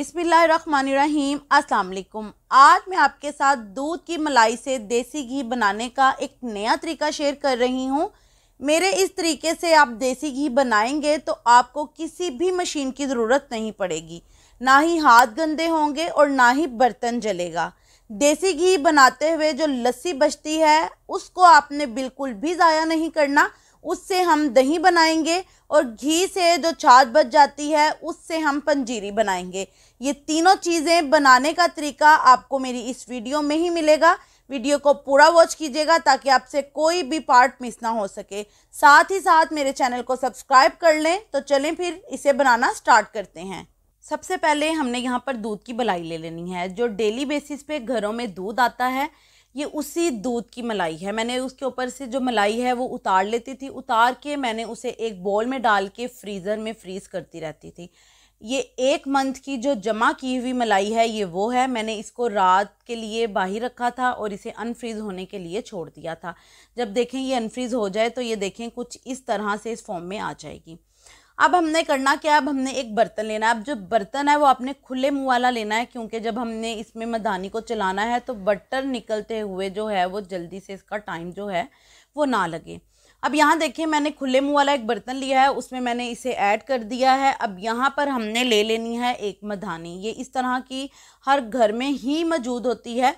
अस्सलाम वालेकुम आज मैं आपके साथ दूध की मलाई से देसी घी बनाने का एक नया तरीका शेयर कर रही हूँ मेरे इस तरीके से आप देसी घी बनाएंगे तो आपको किसी भी मशीन की ज़रूरत नहीं पड़ेगी ना ही हाथ गंदे होंगे और ना ही बर्तन जलेगा देसी घी बनाते हुए जो लस्सी बचती है उसको आपने बिल्कुल भी ज़ाया नहीं करना उससे हम दही बनाएंगे और घी से जो छाछ बच जाती है उससे हम पंजीरी बनाएंगे ये तीनों चीज़ें बनाने का तरीका आपको मेरी इस वीडियो में ही मिलेगा वीडियो को पूरा वॉच कीजिएगा ताकि आपसे कोई भी पार्ट मिस ना हो सके साथ ही साथ मेरे चैनल को सब्सक्राइब कर लें तो चलें फिर इसे बनाना स्टार्ट करते हैं सबसे पहले हमने यहाँ पर दूध की बलाई ले लेनी है जो डेली बेसिस पे घरों में दूध आता है ये उसी दूध की मलाई है मैंने उसके ऊपर से जो मलाई है वो उतार लेती थी उतार के मैंने उसे एक बॉल में डाल के फ्रीज़र में फ्रीज़ करती रहती थी ये एक मंथ की जो जमा की हुई मलाई है ये वो है मैंने इसको रात के लिए बाहर रखा था और इसे अनफ्रीज़ होने के लिए छोड़ दिया था जब देखें ये अनफ्रीज़ हो जाए तो ये देखें कुछ इस तरह से इस फॉर्म में आ जाएगी अब हमने करना क्या अब हमने एक बर्तन लेना है अब जो बर्तन है वो आपने खुले मुँह वाला लेना है क्योंकि जब हमने इसमें मधानी को चलाना है तो बटर निकलते हुए जो है वो जल्दी से इसका टाइम जो है वो ना लगे अब यहाँ देखिए मैंने खुले मुँह वाला एक बर्तन लिया है उसमें मैंने इसे ऐड कर दिया है अब यहाँ पर हमने ले लेनी है एक मधानी ये इस तरह की हर घर में ही मौजूद होती है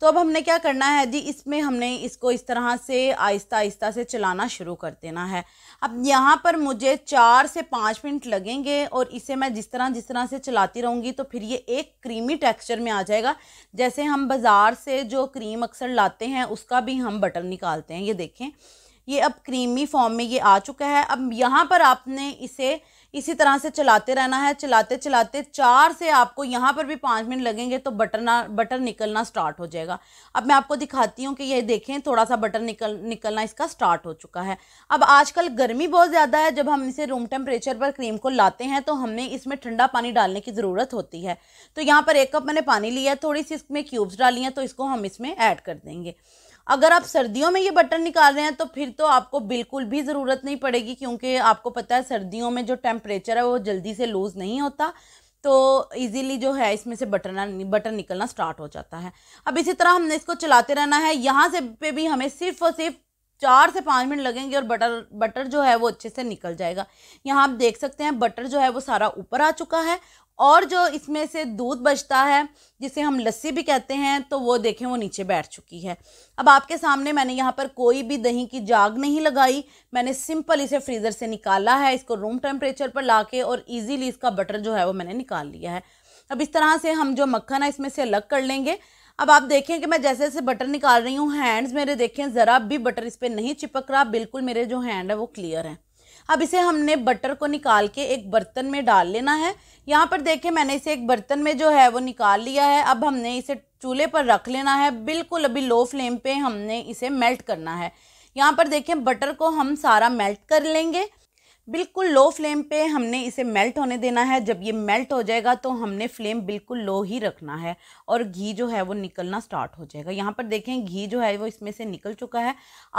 तो अब हमने क्या करना है जी इसमें हमने इसको इस तरह से आहिस्ता आहिस्ता से चलाना शुरू कर देना है अब यहाँ पर मुझे चार से पाँच मिनट लगेंगे और इसे मैं जिस तरह जिस तरह से चलाती रहूँगी तो फिर ये एक क्रीमी टेक्सचर में आ जाएगा जैसे हम बाज़ार से जो क्रीम अक्सर लाते हैं उसका भी हम बटर निकालते हैं ये देखें ये अब क्रीमी फॉर्म में ये आ चुका है अब यहाँ पर आपने इसे इसी तरह से चलाते रहना है चलाते चलाते चार से आपको यहाँ पर भी पाँच मिनट लगेंगे तो बटर ना बटर निकलना स्टार्ट हो जाएगा अब मैं आपको दिखाती हूँ कि ये देखें थोड़ा सा बटर निकल निकलना इसका स्टार्ट हो चुका है अब आजकल गर्मी बहुत ज़्यादा है जब हम इसे रूम टेम्परेचर पर क्रीम को लाते हैं तो हमें इसमें ठंडा पानी डालने की ज़रूरत होती है तो यहाँ पर एक कप मैंने पानी लिया थोड़ी सी इसमें क्यूब्स डाली हैं तो इसको हम इसमें ऐड कर देंगे अगर आप सर्दियों में ये बटन निकाल रहे हैं तो फिर तो आपको बिल्कुल भी ज़रूरत नहीं पड़ेगी क्योंकि आपको पता है सर्दियों में जो टेम्परेचर है वो जल्दी से लूज़ नहीं होता तो इजीली जो है इसमें से बटन बटर निकलना स्टार्ट हो जाता है अब इसी तरह हमने इसको चलाते रहना है यहाँ से पे भी हमें सिर्फ और सिर्फ चार से पाँच मिनट लगेंगे और बटर बटर जो है वो अच्छे से निकल जाएगा यहाँ आप देख सकते हैं बटर जो है वो सारा ऊपर आ चुका है और जो इसमें से दूध बचता है जिसे हम लस्सी भी कहते हैं तो वो देखें वो नीचे बैठ चुकी है अब आपके सामने मैंने यहाँ पर कोई भी दही की जाग नहीं लगाई मैंने सिंपल इसे फ्रीज़र से निकाला है इसको रूम टेम्परेचर पर ला के और ईजीली इसका बटर जो है वो मैंने निकाल लिया है अब इस तरह से हम जो मक्खन है इसमें से अलग कर लेंगे अब आप देखें कि मैं जैसे जैसे बटर निकाल रही हूँ हैंड्स मेरे देखें ज़रा भी बटर इस पर नहीं चिपक रहा बिल्कुल मेरे जो हैंड है वो क्लियर हैं अब इसे हमने बटर को निकाल के एक बर्तन में डाल लेना है यहाँ पर देखें मैंने इसे एक बर्तन में जो है वो निकाल लिया है अब हमने इसे चूल्हे पर रख लेना है बिल्कुल अभी लो फ्लेम पे हमने इसे मेल्ट करना है यहाँ पर देखें बटर को हम सारा मेल्ट कर लेंगे बिल्कुल लो फ्लेम पे हमने इसे मेल्ट होने देना है जब ये मेल्ट हो जाएगा तो हमने फ्लेम बिल्कुल लो ही रखना है और घी जो है वो निकलना स्टार्ट हो जाएगा यहाँ पर देखें घी जो है वो इसमें से निकल चुका है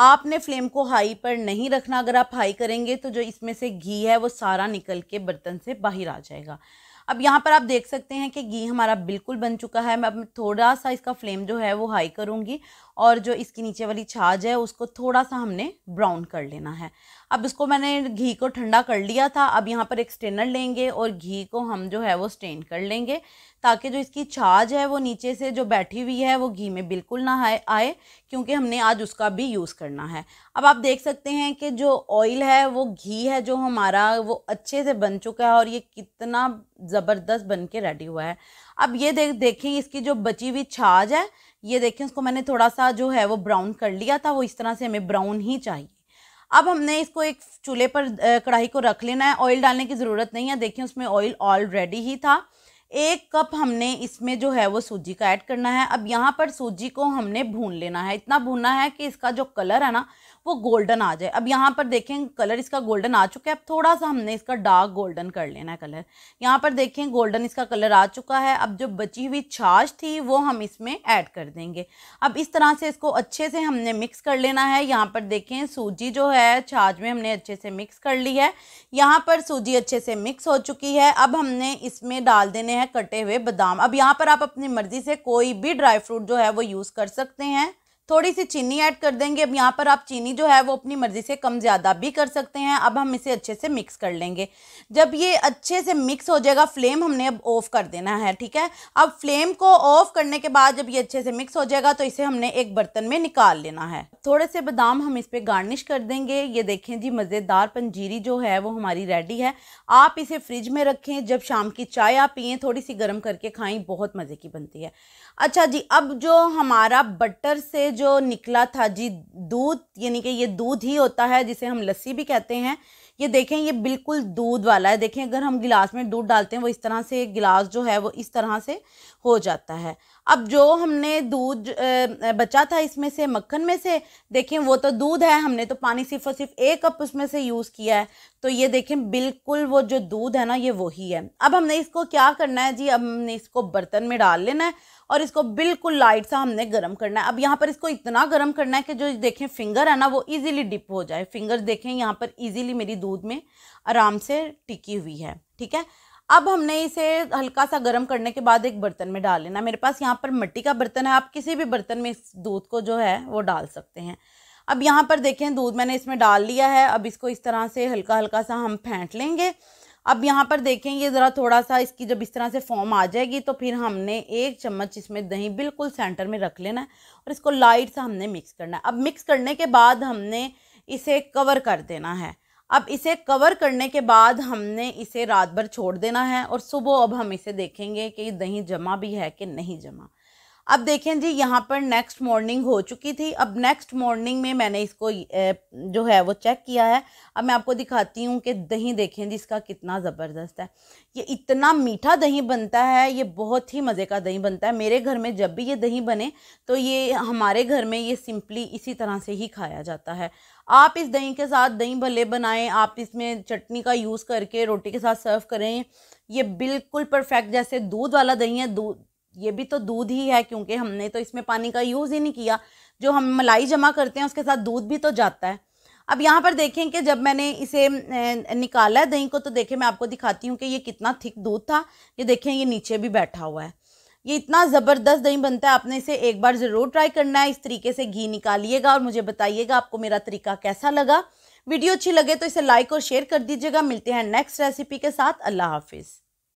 आपने फ्लेम को हाई पर नहीं रखना अगर आप हाई करेंगे तो जो इसमें से घी है वो सारा निकल के बर्तन से बाहर आ जाएगा अब यहाँ पर आप देख सकते हैं कि घी हमारा बिल्कुल बन चुका है मैं अब थोड़ा सा इसका फ्लेम जो है वो हाई करूँगी और जो इसकी नीचे वाली छाछ है उसको थोड़ा सा हमने ब्राउन कर लेना है अब इसको मैंने घी को ठंडा कर लिया था अब यहाँ पर एक स्टेनर लेंगे और घी को हम जो है वो स्टेन कर लेंगे ताकि जो इसकी छाछ है वो नीचे से जो बैठी हुई है वो घी में बिल्कुल ना आए क्योंकि हमने आज उसका भी यूज़ करना है अब आप देख सकते हैं कि जो ऑयल है वो घी है जो हमारा वो अच्छे से बन चुका है और ये कितना ज़बरदस्त बन के रेडी हुआ है अब ये देख देखें इसकी जो बची हुई छाछ है ये देखें उसको मैंने थोड़ा सा जो है वो ब्राउन कर लिया था वो इस तरह से हमें ब्राउन ही चाहिए अब हमने इसको एक चूल्हे पर कढ़ाई को रख लेना है ऑयल डालने की ज़रूरत नहीं है देखिए उसमें ऑयल ऑलरेडी ही था एक कप हमने इसमें जो है वो सूजी का ऐड करना है अब यहाँ पर सूजी को हमने भून लेना है इतना भूनना है कि इसका जो कलर है ना वो गोल्डन आ जाए अब यहाँ पर देखें कलर इसका गोल्डन आ चुका है अब थोड़ा सा हमने इसका डार्क गोल्डन कर लेना है कलर यहाँ पर देखें गोल्डन इसका कलर आ चुका है अब जो बची हुई छाछ थी वो हम इसमें ऐड कर देंगे अब इस तरह से इसको अच्छे से हमने मिक्स कर लेना है यहाँ पर देखें सूजी जो है छाछ में हमने अच्छे से मिक्स कर ली है यहाँ पर सूजी अच्छे से मिक्स हो चुकी है अब हमने इसमें डाल देने हैं कटे हुए बादाम अब यहाँ पर आप अपनी मर्ज़ी से कोई भी ड्राई फ्रूट जो है वो यूज़ कर सकते हैं थोड़ी सी चीनी ऐड कर देंगे अब यहाँ पर आप चीनी जो है वो अपनी मर्ज़ी से कम ज़्यादा भी कर सकते हैं अब हम इसे अच्छे से मिक्स कर लेंगे जब ये अच्छे से मिक्स हो जाएगा फ्लेम हमने अब ऑफ़ कर देना है ठीक है अब फ्लेम को ऑफ़ करने के बाद जब ये अच्छे से मिक्स हो जाएगा तो इसे हमने एक बर्तन में निकाल लेना है थोड़े से बादाम हम इस पर गार्निश कर देंगे ये देखें जी मज़ेदार पंजीरी जो है वो हमारी रेडी है आप इसे फ्रिज में रखें जब शाम की चाय आप पिए थोड़ी सी गर्म करके खाएँ बहुत मज़े की बनती है अच्छा जी अब जो हमारा बटर से जो निकला था जी दूध यानी कि ये दूध ही होता है जिसे हम लस्सी भी कहते हैं ये देखें ये बिल्कुल दूध वाला है देखें अगर हम गिलास में दूध डालते हैं वो इस तरह से गिलास जो है वो इस तरह से हो जाता है अब जो हमने दूध बचा था इसमें से मक्खन में से देखें वो तो दूध है हमने तो पानी सिर्फ और सिर्फ एक कप उसमें से यूज़ किया है तो ये देखें बिल्कुल वो जो दूध है ना ये वही है अब हमने इसको क्या करना है जी अब हमने इसको बर्तन में डाल लेना है और इसको बिल्कुल लाइट सा हमने गर्म करना है अब यहाँ पर इसको इतना गर्म करना है कि जो देखें फिंगर है ना वो ईजिली डिप हो जाए फिंगर देखें यहाँ पर ईज़िली मेरी दूध में आराम से टिकी हुई है ठीक है अब हमने इसे हल्का सा गर्म करने के बाद एक बर्तन में डाल लेना मेरे पास यहाँ पर मिट्टी का बर्तन है आप किसी भी बर्तन में इस दूध को जो है वो डाल सकते हैं अब यहाँ पर देखें दूध मैंने इसमें डाल लिया है अब इसको इस तरह से हल्का हल्का सा हम फेंट लेंगे अब यहाँ पर देखें ये ज़रा थोड़ा सा इसकी जब इस तरह से फॉर्म आ जाएगी तो फिर हमने एक चम्मच इसमें दही बिल्कुल सेंटर में रख लेना है और इसको लाइट सा हमने मिक्स करना है अब मिक्स करने के बाद हमने इसे कवर कर देना है अब इसे कवर करने के बाद हमने इसे रात भर छोड़ देना है और सुबह अब हम इसे देखेंगे कि दही जमा भी है कि नहीं जमा अब देखें जी यहाँ पर नेक्स्ट मॉर्निंग हो चुकी थी अब नेक्स्ट मॉर्निंग में मैंने इसको जो है वो चेक किया है अब मैं आपको दिखाती हूँ कि दही देखें जी इसका कितना ज़बरदस्त है ये इतना मीठा दही बनता है ये बहुत ही मज़े का दही बनता है मेरे घर में जब भी ये दही बने तो ये हमारे घर में ये सिंपली इसी तरह से ही खाया जाता है आप इस दही के साथ दही भले बनाएं आप इसमें चटनी का यूज़ करके रोटी के साथ सर्व करें ये बिल्कुल परफेक्ट जैसे दूध वाला दही है दूध ये भी तो दूध ही है क्योंकि हमने तो इसमें पानी का यूज़ ही नहीं किया जो हम मलाई जमा करते हैं उसके साथ दूध भी तो जाता है अब यहाँ पर देखें कि जब मैंने इसे निकाला है दही को तो देखें मैं आपको दिखाती हूँ कि ये कितना थिक दूध था ये देखें ये नीचे भी बैठा हुआ है ये इतना ज़बरदस्त दही बनता है आपने इसे एक बार ज़रूर ट्राई करना है इस तरीके से घी निकालिएगा और मुझे बताइएगा आपको मेरा तरीका कैसा लगा वीडियो अच्छी लगे तो इसे लाइक और शेयर कर दीजिएगा मिलते हैं नेक्स्ट रेसिपी के साथ अल्लाह हाफिज़